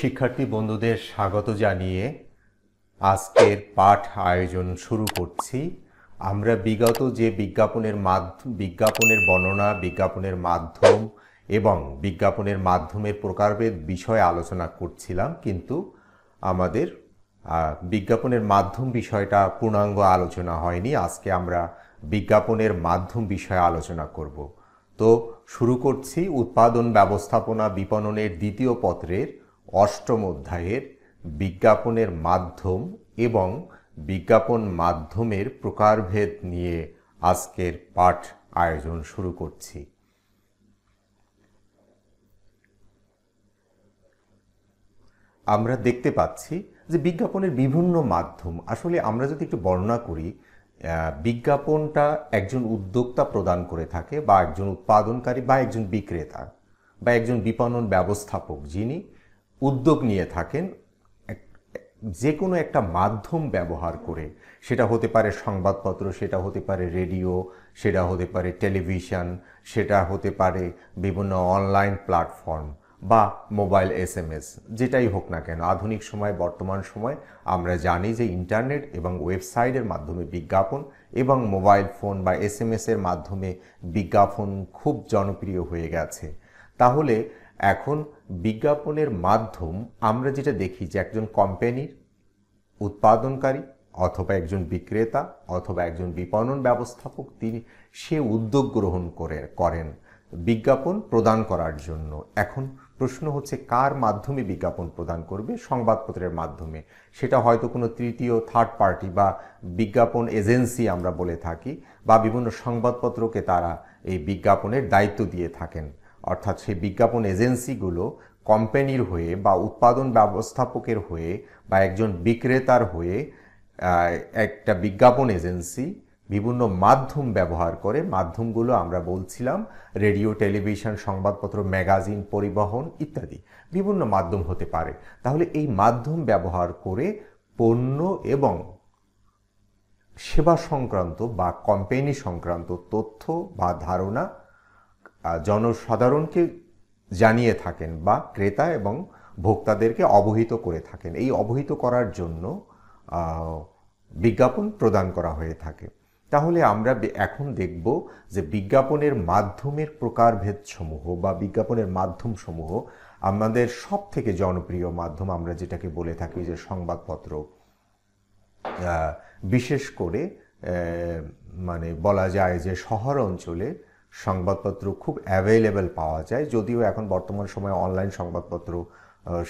শিক্ষার্থী বন্ধুদের স্বাগত জানিয়ে আজকের পাঠ আয়োজন শুরু করছি আমরা বিগত যে বিজ্ঞাপনের বিজ্ঞাপনের বর্ণনা বিজ্ঞাপনের মাধ্যম এবং বিজ্ঞাপনের মাধ্যমের প্রকারভেদ বিষয়ে আলোচনা করছিলাম কিন্তু আমাদের বিজ্ঞাপনের মাধ্যম বিষয়টা পূর্ণাঙ্গ আলোচনা হয়নি আজকে আমরা বিজ্ঞাপনের মাধ্যম বিষয়ে আলোচনা করব তো শুরু করছি উৎপাদন ব্যবস্থাপনা বিপণনের দ্বিতীয় পত্রের অষ্টম অধ্যায়ের বিজ্ঞাপনের মাধ্যম এবং বিজ্ঞাপন মাধ্যমের প্রকারভেদ নিয়ে আজকের পাঠ আয়োজন শুরু করছি আমরা দেখতে পাচ্ছি যে বিজ্ঞাপনের বিভিন্ন মাধ্যম আসলে আমরা যদি একটু বর্ণনা করি বিজ্ঞাপনটা একজন উদ্যোক্তা প্রদান করে থাকে বা একজন উৎপাদনকারী বা একজন বিক্রেতা বা একজন বিপণন ব্যবস্থাপক যিনি উদ্যোগ নিয়ে থাকেন যে কোনো একটা মাধ্যম ব্যবহার করে সেটা হতে পারে সংবাদপত্র সেটা হতে পারে রেডিও সেটা হতে পারে টেলিভিশন সেটা হতে পারে বিভিন্ন অনলাইন প্ল্যাটফর্ম বা মোবাইল এস এম এস যেটাই হোক না কেন আধুনিক সময় বর্তমান সময় আমরা জানি যে ইন্টারনেট এবং ওয়েবসাইটের মাধ্যমে বিজ্ঞাপন এবং মোবাইল ফোন বা এস এম এসের মাধ্যমে বিজ্ঞাপন খুব জনপ্রিয় হয়ে গেছে তাহলে এখন বিজ্ঞাপনের মাধ্যম আমরা যেটা দেখি যে একজন কোম্পানির উৎপাদনকারী অথবা একজন বিক্রেতা অথবা একজন বিপণন ব্যবস্থাপক তিনি সে উদ্যোগ গ্রহণ করে করেন বিজ্ঞাপন প্রদান করার জন্য এখন প্রশ্ন হচ্ছে কার মাধ্যমে বিজ্ঞাপন প্রদান করবে সংবাদপত্রের মাধ্যমে সেটা হয়তো কোনো তৃতীয় থার্ড পার্টি বা বিজ্ঞাপন এজেন্সি আমরা বলে থাকি বা বিভিন্ন সংবাদপত্রকে তারা এই বিজ্ঞাপনের দায়িত্ব দিয়ে থাকেন অর্থাৎ সেই বিজ্ঞাপন এজেন্সিগুলো কোম্পানির হয়ে বা উৎপাদন ব্যবস্থাপকের হয়ে বা একজন বিক্রেতার হয়ে একটা বিজ্ঞাপন এজেন্সি বিভিন্ন মাধ্যম ব্যবহার করে মাধ্যমগুলো আমরা বলছিলাম রেডিও টেলিভিশন সংবাদপত্র ম্যাগাজিন পরিবহন ইত্যাদি বিভিন্ন মাধ্যম হতে পারে তাহলে এই মাধ্যম ব্যবহার করে পণ্য এবং সেবা সংক্রান্ত বা কোম্পানি সংক্রান্ত তথ্য বা ধারণা জনসাধারণকে জানিয়ে থাকেন বা ক্রেতা এবং ভোক্তাদেরকে অবহিত করে থাকেন এই অবহিত করার জন্য বিজ্ঞাপন প্রদান করা হয়ে থাকে তাহলে আমরা এখন দেখব যে বিজ্ঞাপনের মাধ্যমের প্রকারভেদ সমূহ বা বিজ্ঞাপনের মাধ্যম সমূহ আমাদের সব থেকে জনপ্রিয় মাধ্যম আমরা যেটাকে বলে থাকি যে সংবাদপত্র বিশেষ করে মানে বলা যায় যে শহর অঞ্চলে সংবাদপত্র খুব অ্যাভেলেবেল পাওয়া যায় যদিও এখন বর্তমান সময়ে অনলাইন সংবাদপত্র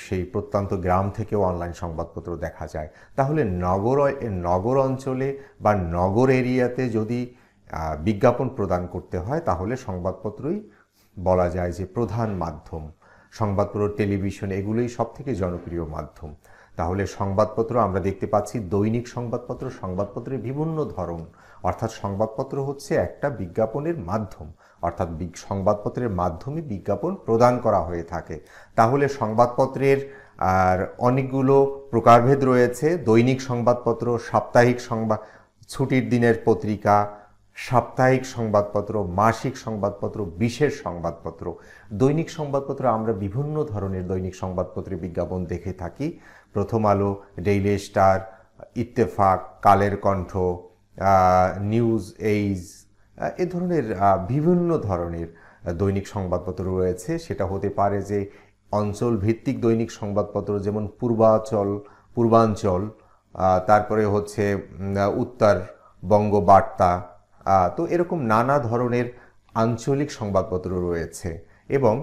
সেই প্রত্যন্ত গ্রাম থেকেও অনলাইন সংবাদপত্র দেখা যায় তাহলে নগর নগর অঞ্চলে বা নগর এরিয়াতে যদি বিজ্ঞাপন প্রদান করতে হয় তাহলে সংবাদপত্রই বলা যায় যে প্রধান মাধ্যম সংবাদপত্র টেলিভিশন এগুলোই সবথেকে জনপ্রিয় মাধ্যম তাহলে সংবাদপত্র আমরা দেখতে পাচ্ছি দৈনিক সংবাদপত্র সংবাদপত্রের বিভিন্ন ধরন অর্থাৎ সংবাদপত্র হচ্ছে একটা বিজ্ঞাপনের মাধ্যম অর্থাৎ সংবাদপত্রের মাধ্যমে বিজ্ঞাপন প্রদান করা হয়ে থাকে তাহলে সংবাদপত্রের আর অনেকগুলো প্রকারভেদ রয়েছে দৈনিক সংবাদপত্র সাপ্তাহিক সংবাদ ছুটির দিনের পত্রিকা সাপ্তাহিক সংবাদপত্র মাসিক সংবাদপত্র বিশেষ সংবাদপত্র দৈনিক সংবাদপত্র আমরা বিভিন্ন ধরনের দৈনিক সংবাদপত্রে বিজ্ঞাপন দেখে থাকি প্রথম আলো ডেইলি স্টার ইত্তেফাক কালের কণ্ঠ নিউজ এইজ এ ধরনের বিভিন্ন ধরনের দৈনিক সংবাদপত্র রয়েছে সেটা হতে পারে যে অঞ্চল ভিত্তিক দৈনিক সংবাদপত্র যেমন পূর্বাচল পূর্বাঞ্চল তারপরে হচ্ছে উত্তর বঙ্গ বার্তা তো এরকম নানা ধরনের আঞ্চলিক সংবাদপত্র রয়েছে এবং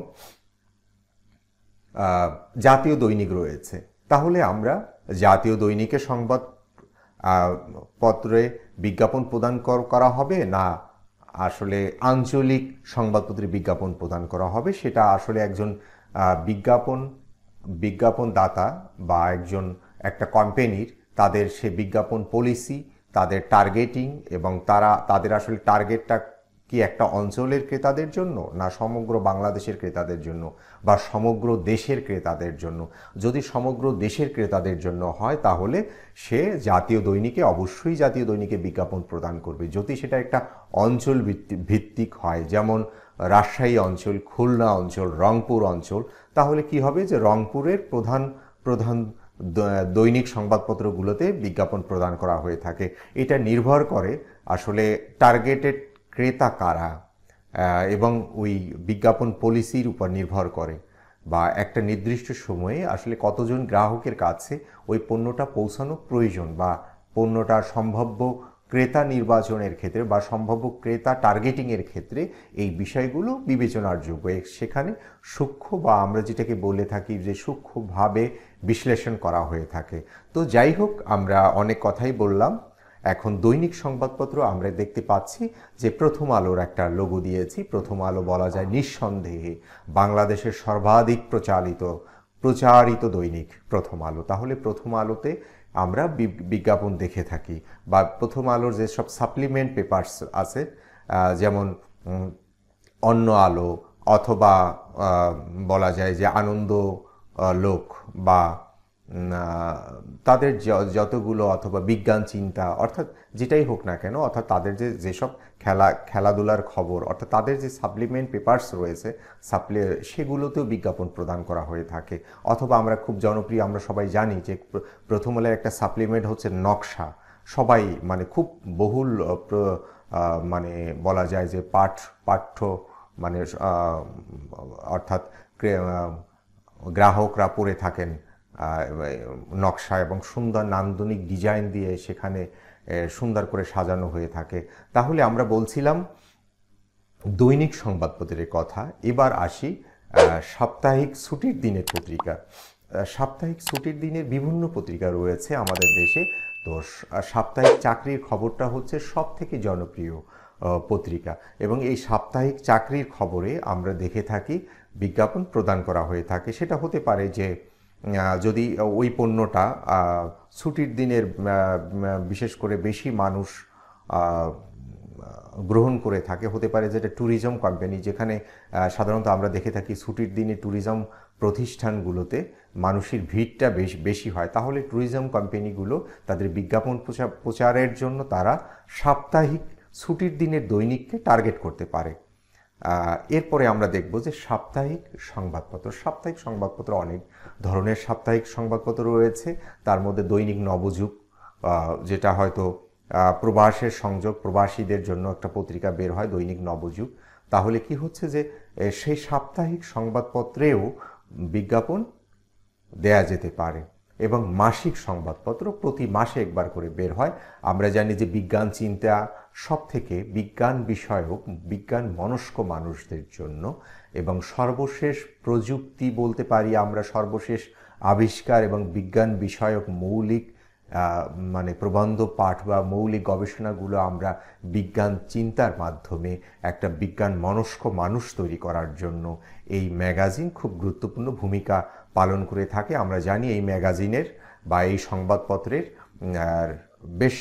জাতীয় দৈনিক রয়েছে তাহলে আমরা জাতীয় দৈনিকের সংবাদ পত্রে বিজ্ঞাপন প্রদান করা হবে না আসলে আঞ্চলিক সংবাদপত্রে বিজ্ঞাপন প্রদান করা হবে সেটা আসলে একজন বিজ্ঞাপন বিজ্ঞাপনদাতা বা একজন একটা কোম্পানির তাদের সে বিজ্ঞাপন পলিসি তাদের টার্গেটিং এবং তারা তাদের আসলে টার্গেটটা কি একটা অঞ্চলের ক্রেতাদের জন্য না সমগ্র বাংলাদেশের ক্রেতাদের জন্য বা সমগ্র দেশের ক্রেতাদের জন্য যদি সমগ্র দেশের ক্রেতাদের জন্য হয় তাহলে সে জাতীয় দৈনিকে অবশ্যই জাতীয় দৈনিকে বিজ্ঞাপন প্রদান করবে যদি সেটা একটা অঞ্চল ভিত্তিক হয় যেমন রাজশাহী অঞ্চল খুলনা অঞ্চল রংপুর অঞ্চল তাহলে কি হবে যে রংপুরের প্রধান প্রধান দৈনিক সংবাদপত্রগুলোতে বিজ্ঞাপন প্রদান করা হয়ে থাকে এটা নির্ভর করে আসলে টার্গেটেড ক্রেতা কারা এবং ওই বিজ্ঞাপন পলিসির উপর নির্ভর করে বা একটা নির্দিষ্ট সময়ে আসলে কতজন গ্রাহকের কাছে ওই পণ্যটা পৌঁছানো প্রয়োজন বা পণ্যটা সম্ভাব্য ক্রেতা নির্বাচনের ক্ষেত্রে বা সম্ভাব্য ক্রেতা টার্গেটিংয়ের ক্ষেত্রে এই বিষয়গুলো বিবেচনার যোগ্য সেখানে সূক্ষ্ম বা আমরা যেটাকে বলে থাকি যে সূক্ষ্মভাবে বিশ্লেষণ করা হয়ে থাকে তো যাই হোক আমরা অনেক কথাই বললাম এখন দৈনিক সংবাদপত্র আমরা দেখতে পাচ্ছি যে প্রথম আলোর একটা লোগো দিয়েছি প্রথম আলো বলা যায় নিঃসন্দেহে বাংলাদেশের সর্বাধিক প্রচারিত প্রচারিত দৈনিক প্রথম আলো তাহলে প্রথম আলোতে আমরা বিজ্ঞাপন দেখে থাকি বা প্রথম আলোর যেসব সাপ্লিমেন্ট পেপার্স আছে যেমন অন্য আলো অথবা বলা যায় যে আনন্দ লোক বা তাদের যতগুলো অথবা বিজ্ঞান চিন্তা অর্থাৎ যেটাই হোক না কেন অর্থাৎ তাদের যে যেসব খেলা খেলাধুলার খবর অর্থাৎ তাদের যে সাপ্লিমেন্ট পেপার্স রয়েছে সাপ্লি সেগুলোতেও বিজ্ঞাপন প্রদান করা হয়ে থাকে অথবা আমরা খুব জনপ্রিয় আমরা সবাই জানি যে প্রথম হলে একটা সাপ্লিমেন্ট হচ্ছে নকশা সবাই মানে খুব বহুল মানে বলা যায় যে পাঠ পাঠ্য মানে অর্থাৎ গ্রাহকরা পড়ে থাকেন নকশা এবং সুন্দর নান্দনিক ডিজাইন দিয়ে সেখানে সুন্দর করে সাজানো হয়ে থাকে তাহলে আমরা বলছিলাম দৈনিক সংবাদপত্রের কথা এবার আসি সাপ্তাহিক ছুটির দিনের পত্রিকা সাপ্তাহিক ছুটির দিনের বিভিন্ন পত্রিকা রয়েছে আমাদের দেশে তো সাপ্তাহিক চাকরির খবরটা হচ্ছে সব থেকে জনপ্রিয় পত্রিকা এবং এই সাপ্তাহিক চাকরির খবরে আমরা দেখে থাকি বিজ্ঞাপন প্রদান করা হয়ে থাকে সেটা হতে পারে যে যদি ওই পণ্যটা ছুটির দিনের বিশেষ করে বেশি মানুষ গ্রহণ করে থাকে হতে পারে যেটা ট্যুরিজম কোম্পানি যেখানে সাধারণত আমরা দেখে থাকি ছুটির দিনে ট্যুরিজম প্রতিষ্ঠানগুলোতে মানুষের ভিড়টা বেশ বেশি হয় তাহলে ট্যুরিজম কোম্পানিগুলো তাদের বিজ্ঞাপন প্রচারের জন্য তারা সাপ্তাহিক ছুটির দিনের দৈনিককে টার্গেট করতে পারে এরপরে আমরা দেখব যে সাপ্তাহিক সংবাদপত্র সাপ্তাহিক সংবাদপত্র অনেক ধরনের সাপ্তাহিক সংবাদপত্র রয়েছে তার মধ্যে দৈনিক নবযুগ যেটা হয়তো প্রবাসের সংযোগ প্রবাসীদের জন্য একটা পত্রিকা বের হয় দৈনিক নবযুগ তাহলে কি হচ্ছে যে সেই সাপ্তাহিক সংবাদপত্রেও বিজ্ঞাপন দেয়া যেতে পারে এবং মাসিক সংবাদপত্র প্রতি মাসে একবার করে বের হয় আমরা জানি যে বিজ্ঞান চিন্তা সব থেকে বিজ্ঞান বিষয়ক বিজ্ঞান মনস্ক মানুষদের জন্য এবং সর্বশেষ প্রযুক্তি বলতে পারি আমরা সর্বশেষ আবিষ্কার এবং বিজ্ঞান বিষয়ক মৌলিক মানে প্রবন্ধ পাঠ বা মৌলিক গবেষণাগুলো আমরা বিজ্ঞান চিন্তার মাধ্যমে একটা বিজ্ঞান মনস্ক মানুষ তৈরি করার জন্য এই ম্যাগাজিন খুব গুরুত্বপূর্ণ ভূমিকা পালন করে থাকে আমরা জানি এই ম্যাগাজিনের বা এই সংবাদপত্রের বেশ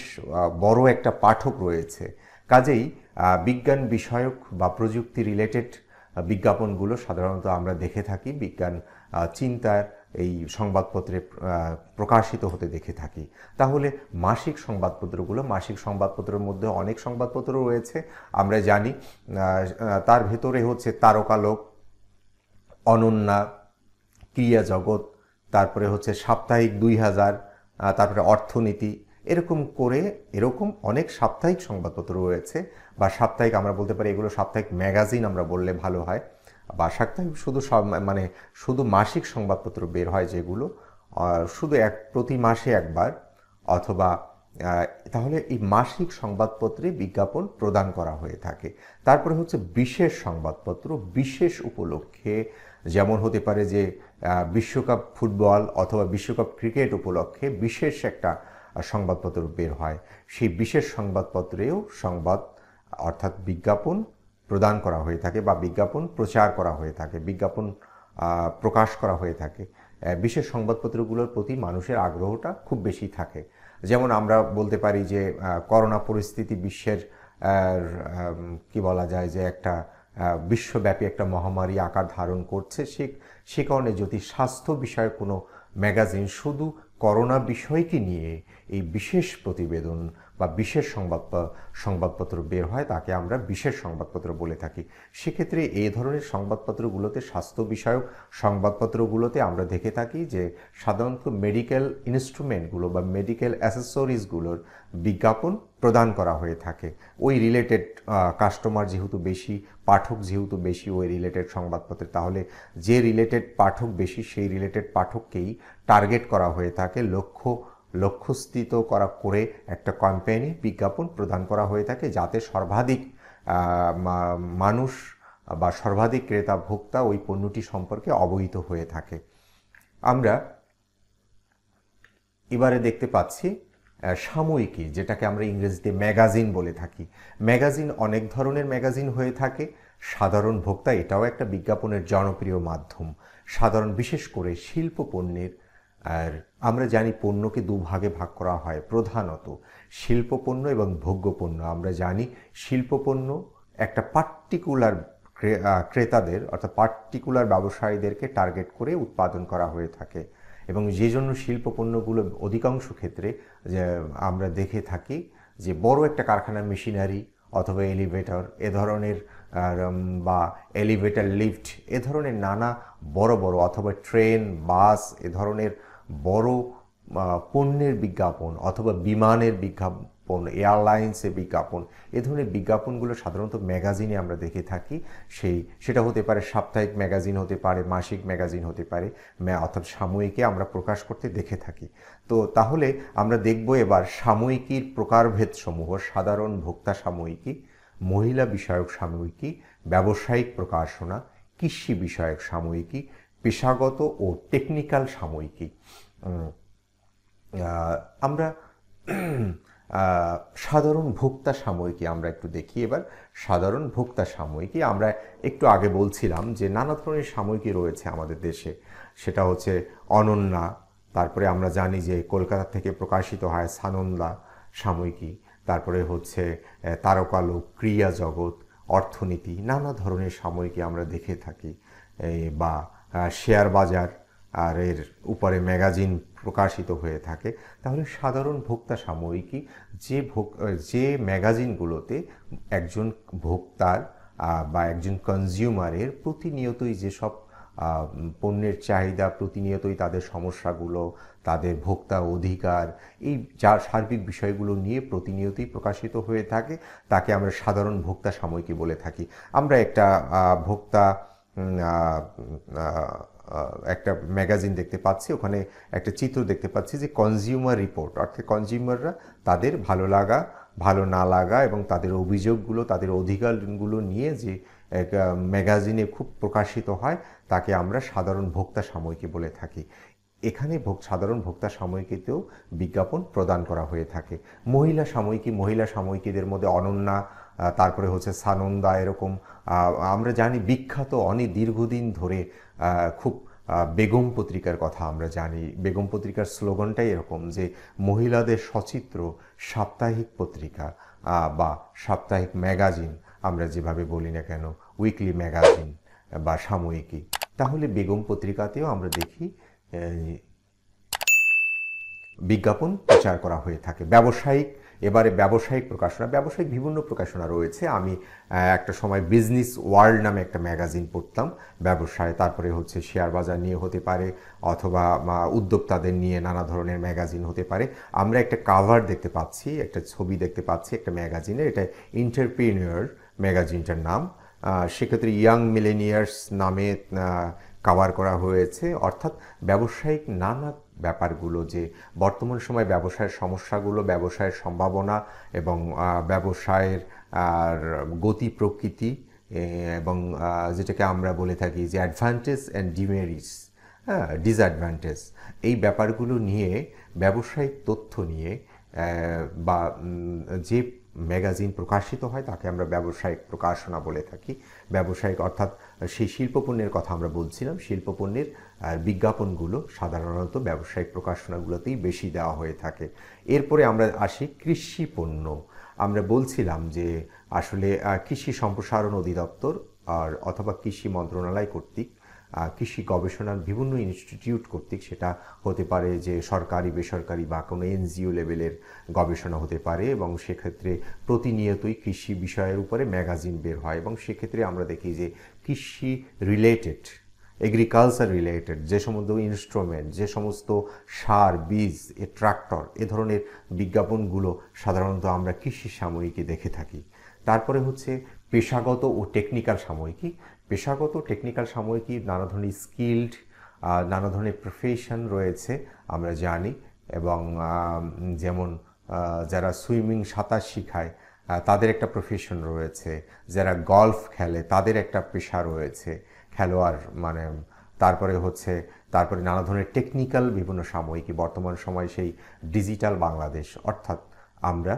বড় একটা পাঠক রয়েছে কাজেই বিজ্ঞান বিষয়ক বা প্রযুক্তি রিলেটেড বিজ্ঞাপনগুলো সাধারণত আমরা দেখে থাকি বিজ্ঞান চিন্তার এই সংবাদপত্রে প্রকাশিত হতে দেখে থাকি তাহলে মাসিক সংবাদপত্রগুলো মাসিক সংবাদপত্রের মধ্যে অনেক সংবাদপত্র রয়েছে আমরা জানি তার ভেতরে হচ্ছে তারকালোক অনন্যা ক্রিয়া জগৎ তারপরে হচ্ছে সাপ্তাহিক দুই হাজার তারপরে অর্থনীতি এরকম করে এরকম অনেক সাপ্তাহিক সংবাদপত্র রয়েছে বা সাপ্তাহিক আমরা বলতে পারি এগুলো সাপ্তাহিক ম্যাগাজিন আমরা বললে ভালো হয় বা সাপ্তাহিক শুধু মানে শুধু মাসিক সংবাদপত্র বের হয় যেগুলো শুধু এক প্রতি মাসে একবার অথবা তাহলে এই মাসিক সংবাদপত্রে বিজ্ঞাপন প্রদান করা হয়ে থাকে তারপরে হচ্ছে বিশেষ সংবাদপত্র বিশেষ উপলক্ষে যেমন হতে পারে যে বিশ্বকাপ ফুটবল অথবা বিশ্বকাপ ক্রিকেট উপলক্ষে বিশেষ একটা সংবাদপত্র বের হয় সেই বিশেষ সংবাদপত্রেও সংবাদ অর্থাৎ বিজ্ঞাপন প্রদান করা হয়ে থাকে বা বিজ্ঞাপন প্রচার করা হয়ে থাকে বিজ্ঞাপন প্রকাশ করা হয়ে থাকে বিশেষ সংবাদপত্রগুলোর প্রতি মানুষের আগ্রহটা খুব বেশি থাকে যেমন আমরা বলতে পারি যে করোনা পরিস্থিতি বিশ্বের কি বলা যায় যে একটা বিশ্বব্যাপী একটা মহামারী আকার ধারণ করছে সে সে কারণে যদি স্বাস্থ্য বিষয়ে কোনো ম্যাগাজিন শুধু করোনা বিষয়টি নিয়ে এই বিশেষ প্রতিবেদন বা বিশেষ সংবাদ সংবাদপত্র বের হয় তাকে আমরা বিশেষ সংবাদপত্র বলে থাকি সেক্ষেত্রে এই ধরনের সংবাদপত্রগুলোতে স্বাস্থ্য বিষয়ক সংবাদপত্রগুলোতে আমরা দেখে থাকি যে সাধারণত মেডিকেল ইনস্ট্রুমেন্টগুলো বা মেডিকেল অ্যাসেসরিজগুলোর বিজ্ঞাপন প্রদান করা হয়ে থাকে ওই রিলেটেড কাস্টমার যেহেতু বেশি পাঠক যেহেতু বেশি ওই রিলেটেড সংবাদপত্রে তাহলে যে রিলেটেড পাঠক বেশি সেই রিলেটেড পাঠককেই টার্গেট করা হয়ে থাকে লক্ষ্য লক্ষ্যস্থিত করা করে একটা ক্যাম্পেইনে বিজ্ঞাপন প্রদান করা হয়ে থাকে যাতে সর্বাধিক মানুষ বা সর্বাধিক ক্রেতা ভোক্তা ওই পণ্যটি সম্পর্কে অবহিত হয়ে থাকে আমরা এবারে দেখতে পাচ্ছি সাময়িকী যেটাকে আমরা ইংরেজিতে ম্যাগাজিন বলে থাকি ম্যাগাজিন অনেক ধরনের ম্যাগাজিন হয়ে থাকে সাধারণ ভোক্তা এটাও একটা বিজ্ঞাপনের জনপ্রিয় মাধ্যম সাধারণ বিশেষ করে শিল্প পণ্যের আর আমরা জানি পণ্যকে দুভাগে ভাগ করা হয় প্রধানত শিল্পপণ্য এবং ভোগ্যপণ্য আমরা জানি শিল্পপণ্য একটা পার্টিকুলার ক্রেতাদের অর্থাৎ পার্টিকুলার ব্যবসায়ীদেরকে টার্গেট করে উৎপাদন করা হয়ে থাকে এবং যে জন্য শিল্পপণ্যগুলো অধিকাংশ ক্ষেত্রে যে আমরা দেখে থাকি যে বড় একটা কারখানা মেশিনারি অথবা এলিভেটর এ ধরনের বা এলিভেটর লিফট এ ধরনের নানা বড় বড় অথবা ট্রেন বাস এ ধরনের বড় পণ্যের বিজ্ঞাপন অথবা বিমানের বিজ্ঞাপন এয়ারলাইন্সের বিজ্ঞাপন এ ধরনের বিজ্ঞাপনগুলো সাধারণত ম্যাগাজিনে আমরা দেখে থাকি সেই সেটা হতে পারে সাপ্তাহিক ম্যাগাজিন হতে পারে মাসিক ম্যাগাজিন হতে পারে অর্থাৎ সাময়িকে আমরা প্রকাশ করতে দেখে থাকি তো তাহলে আমরা দেখব এবার সাময়িকীর প্রকারভেদসমূহ সাধারণ ভোক্তা সাময়িকী মহিলা বিষয়ক সাময়িকী ব্যবসায়িক প্রকাশনা কৃষি বিষয়ক সাময়িকী পেশাগত ও টেকনিক্যাল সাময়িকী আমরা সাধারণ ভোক্তা সাময়িকী আমরা একটু দেখি এবার সাধারণ ভোক্তা সাময়িকী আমরা একটু আগে বলছিলাম যে নানা ধরনের সাময়িকী রয়েছে আমাদের দেশে সেটা হচ্ছে অনন্যা তারপরে আমরা জানি যে কলকাতা থেকে প্রকাশিত হয় সানন্দা সাময়িকী তারপরে হচ্ছে তারকালো ক্রিয়া জগৎ অর্থনীতি নানা ধরনের সাময়িকী আমরা দেখে থাকি বা শেয়ার বাজার আর এর উপরে ম্যাগাজিন প্রকাশিত হয়ে থাকে তাহলে সাধারণ ভোক্তা সাময়িকী যে ভোক যে ম্যাগাজিনগুলোতে একজন ভোক্তার বা একজন কনজিউমারের প্রতিনিয়তই যেসব পণ্যের চাহিদা প্রতিনিয়তই তাদের সমস্যাগুলো তাদের ভোক্তা অধিকার এই যা সার্বিক বিষয়গুলো নিয়ে প্রতিনিয়তই প্রকাশিত হয়ে থাকে তাকে আমরা সাধারণ ভোক্তা সাময়িকী বলে থাকি আমরা একটা ভোক্তা একটা ম্যাগাজিন দেখতে পাচ্ছি ওখানে একটা চিত্র দেখতে পাচ্ছি যে কনজিউমার রিপোর্ট অর্থাৎ কনজিউমাররা তাদের ভালো লাগা ভালো না লাগা এবং তাদের অভিযোগগুলো তাদের অধিকারগুলো নিয়ে যে এক ম্যাগাজিনে খুব প্রকাশিত হয় তাকে আমরা সাধারণ ভোক্তা সাময়িকী বলে থাকি এখানে সাধারণ ভোক্তা সাময়িকীতেও বিজ্ঞাপন প্রদান করা হয়ে থাকে মহিলা সাময়িকী মহিলা সাময়িকীদের মধ্যে অনন্যা তারপরে হচ্ছে সানন্দা এরকম আমরা জানি বিখ্যাত অনেক দীর্ঘদিন ধরে খুব বেগম পত্রিকার কথা আমরা জানি বেগম পত্রিকার স্লোগানটাই এরকম যে মহিলাদের সচিত্র সাপ্তাহিক পত্রিকা বা সাপ্তাহিক ম্যাগাজিন আমরা যেভাবে বলি না কেন উইকলি ম্যাগাজিন বা সাময়িকী তাহলে বেগম পত্রিকাতেও আমরা দেখি বিজ্ঞাপন প্রচার করা হয়ে থাকে ব্যবসায়িক এবারে ব্যবসায়িক প্রকাশনা ব্যবসায়িক বিভিন্ন প্রকাশনা রয়েছে আমি একটা সময় বিজনেস ওয়ার্ল্ড নামে একটা ম্যাগাজিন পড়তাম ব্যবসায় তারপরে হচ্ছে শেয়ার বাজার নিয়ে হতে পারে অথবা উদ্যোক্তাদের নিয়ে নানা ধরনের ম্যাগাজিন হতে পারে আমরা একটা কাভার দেখতে পাচ্ছি একটা ছবি দেখতে পাচ্ছি একটা ম্যাগাজিনে এটা ইন্টারপ্রিনিয়র ম্যাগাজিনটার নাম সেক্ষেত্রে ইয়াং মিলেনিয়ার্স নামে কাভার করা হয়েছে অর্থাৎ ব্যবসায়িক নানা ব্যাপারগুলো যে বর্তমান সময়ে ব্যবসায়ের সমস্যাগুলো ব্যবসায়ের সম্ভাবনা এবং ব্যবসায়ের আর গতি প্রকৃতি এবং যেটাকে আমরা বলে থাকি যে অ্যাডভান্টেজ অ্যান্ড ডিমেরিটস হ্যাঁ ডিসঅ্যাডভান্টেজ এই ব্যাপারগুলো নিয়ে ব্যবসায়িক তথ্য নিয়ে বা যে ম্যাগাজিন প্রকাশিত হয় তাকে আমরা ব্যবসায়িক প্রকাশনা বলে থাকি ব্যবসায়িক অর্থাৎ সেই শিল্পপণ্যের কথা আমরা বলছিলাম শিল্পপণ্যের বিজ্ঞাপনগুলো সাধারণত ব্যবসায়িক প্রকাশনাগুলোতেই বেশি দেওয়া হয়ে থাকে এরপরে আমরা আসি কৃষি পণ্য আমরা বলছিলাম যে আসলে কৃষি সম্প্রসারণ অধিদপ্তর আর অথবা কৃষি মন্ত্রণালয় কর্তৃক কৃষি গবেষণার বিভিন্ন ইনস্টিটিউট কর্তৃক সেটা হতে পারে যে সরকারি বেসরকারি বা কোনো এনজিও লেভেলের গবেষণা হতে পারে এবং সেক্ষেত্রে প্রতিনিয়তই কৃষি বিষয়ের উপরে ম্যাগাজিন বের হয় এবং সেক্ষেত্রে আমরা দেখি যে কৃষি রিলেটেড এগ্রিকালচার রিলেটেড যে সমস্ত ইনস্ট্রুমেন্ট যে সমস্ত সার বীজ এ ট্রাক্টর এ ধরনের বিজ্ঞাপনগুলো সাধারণত আমরা কৃষি সাময়িকী দেখে থাকি তারপরে হচ্ছে পেশাগত ও টেকনিক্যাল সাময়িকী পেশাগত টেকনিক্যাল সাময়িকী নানা ধরনের স্কিল্ড নানা ধরনের প্রফেশন রয়েছে আমরা জানি এবং যেমন যারা সুইমিং সাঁতার শিখায় তাদের একটা প্রফেশন রয়েছে যারা গলফ খেলে তাদের একটা পেশা রয়েছে খেলোয়াড় মানে তারপরে হচ্ছে তারপরে নানা ধরনের টেকনিক্যাল বিভিন্ন সাময়িকী বর্তমান সময়ে সেই ডিজিটাল বাংলাদেশ অর্থাৎ আমরা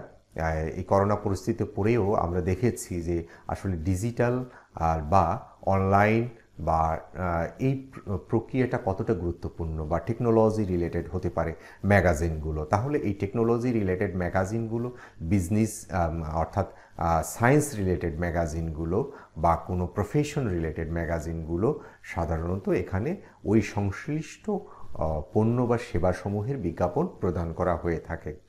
এই করোনা পরিস্থিতিতে পড়েও আমরা দেখেছি যে আসলে ডিজিটাল আর বা অনলাইন বা এই প্রক্রিয়াটা কতটা গুরুত্বপূর্ণ বা টেকনোলজি রিলেটেড হতে পারে ম্যাগাজিনগুলো তাহলে এই টেকনোলজি রিলেটেড ম্যাগাজিনগুলো বিজনেস অর্থাৎ সায়েন্স রিলেটেড ম্যাগাজিনগুলো বা কোনো প্রফেশন রিলেটেড ম্যাগাজিনগুলো সাধারণত এখানে ওই সংশ্লিষ্ট পণ্য বা সেবাসমূহের বিজ্ঞাপন প্রদান করা হয়ে থাকে